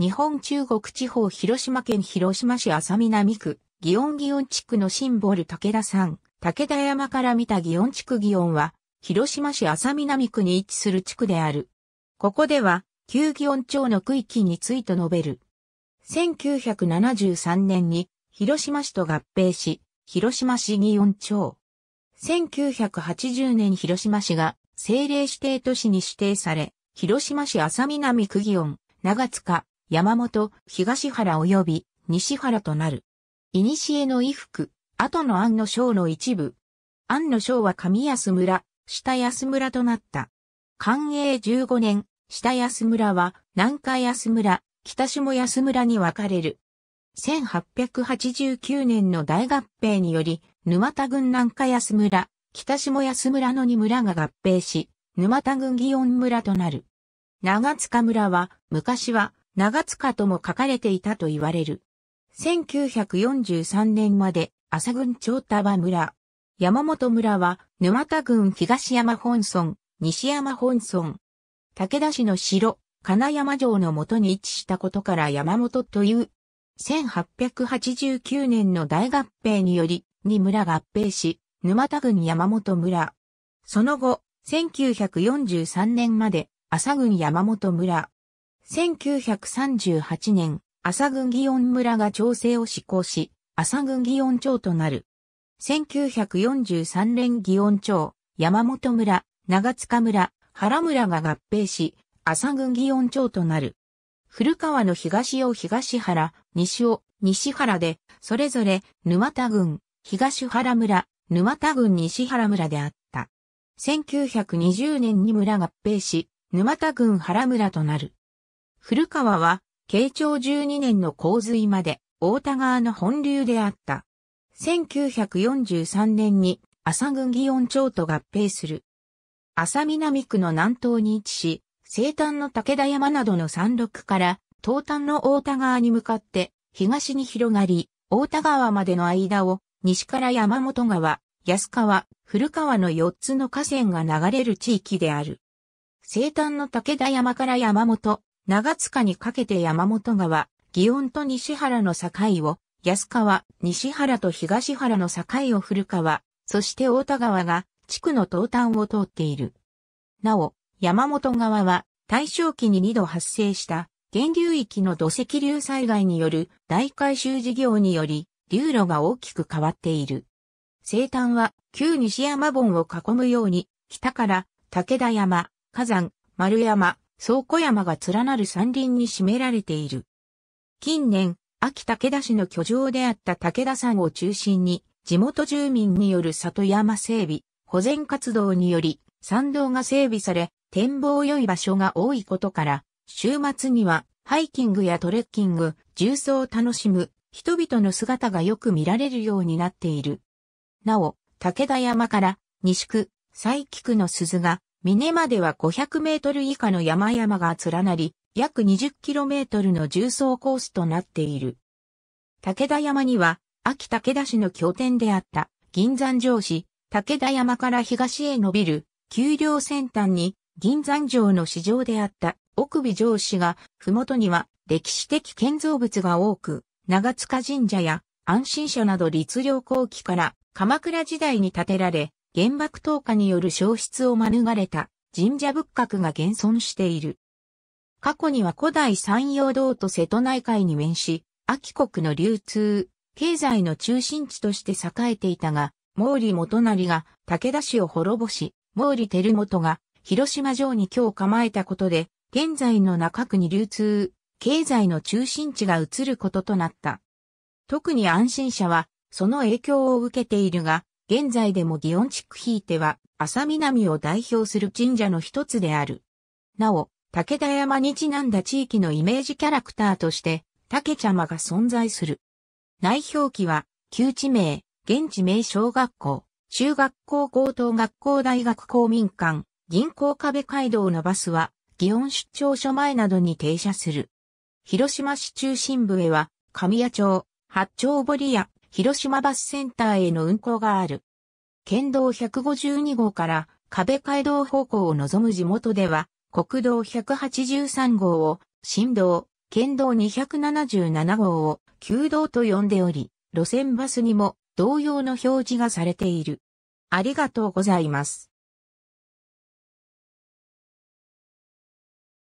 日本中国地方広島県広島市浅南区、祇園祇園地区のシンボル武田山、武田山から見た祇園地区祇園は、広島市浅南区に位置する地区である。ここでは、旧祇園町の区域について述べる。1973年に、広島市と合併し、広島市祇園町。1980年広島市が政令指定都市に指定され、広島市浅南区祇園、長塚、山本、東原及び西原となる。古の衣服、後の安の章の一部。安の章は上安村、下安村となった。寛永15年、下安村は南海安村、北下安村に分かれる。1889年の大合併により、沼田郡南海安村、北下安村の2村が合併し、沼田郡祇園村となる。長塚村は、昔は、長塚とも書かれていたと言われる。1943年まで朝郡長田場村。山本村は沼田郡東山本村、西山本村。武田市の城、金山城の元に位置したことから山本という。1889年の大合併により、に村合併し、沼田郡山本村。その後、1943年まで、朝郡山本村。1938年、朝郡祇園村が調整を施行し、朝郡祇園町となる。1943年祇園町、山本村、長塚村、原村が合併し、朝郡祇園町となる。古川の東を東原、西を西原で、それぞれ沼田郡、東原村、沼田郡西原村であった。1920年に村合併し、沼田郡原村となる。古川は、慶長12年の洪水まで、大田川の本流であった。1943年に、朝郡祇園町と合併する。朝南区の南東に位置し、西端の武田山などの山麓から、東端の大田川に向かって、東に広がり、大田川までの間を、西から山本川、安川、古川の4つの河川が流れる地域である。西端の武田山から山本、長塚にかけて山本川、祇園と西原の境を、安川、西原と東原の境を古川、そして太田川が地区の東端を通っている。なお、山本川は大正期に2度発生した源流域の土石流災害による大改修事業により流路が大きく変わっている。西端は旧西山盆を囲むように北から武田山、火山、丸山、倉庫山が連なる山林に占められている。近年、秋武田市の居城であった武田山を中心に、地元住民による里山整備、保全活動により、山道が整備され、展望良い場所が多いことから、週末にはハイキングやトレッキング、重曹を楽しむ人々の姿がよく見られるようになっている。なお、武田山から西区、西区の鈴が峰までは500メートル以下の山々が連なり、約2 0トルの重層コースとなっている。武田山には、秋武田市の拠点であった銀山城市、武田山から東へ伸びる、丘陵先端に銀山城の市場であった奥美城市が、麓には歴史的建造物が多く、長塚神社や安心社など律令後期から鎌倉時代に建てられ、原爆投下による消失を免れた神社仏閣が現存している。過去には古代山陽道と瀬戸内海に面し、秋国の流通、経済の中心地として栄えていたが、毛利元就が武田氏を滅ぼし、毛利輝元が広島城に今日構えたことで、現在の中区に流通、経済の中心地が移ることとなった。特に安心者は、その影響を受けているが、現在でも祇園地区ひいては、浅南を代表する神社の一つである。なお、武田山にちなんだ地域のイメージキャラクターとして、竹ちゃまが存在する。内表記は、旧地名、現地名小学校、中学校高等学校大学公民館、銀行壁街道のバスは、祇園出張所前などに停車する。広島市中心部へは、神谷町、八丁堀屋、広島バスセンターへの運行がある。県道152号から壁街道方向を望む地元では、国道183号を新道、県道277号を旧道と呼んでおり、路線バスにも同様の表示がされている。ありがとうございます。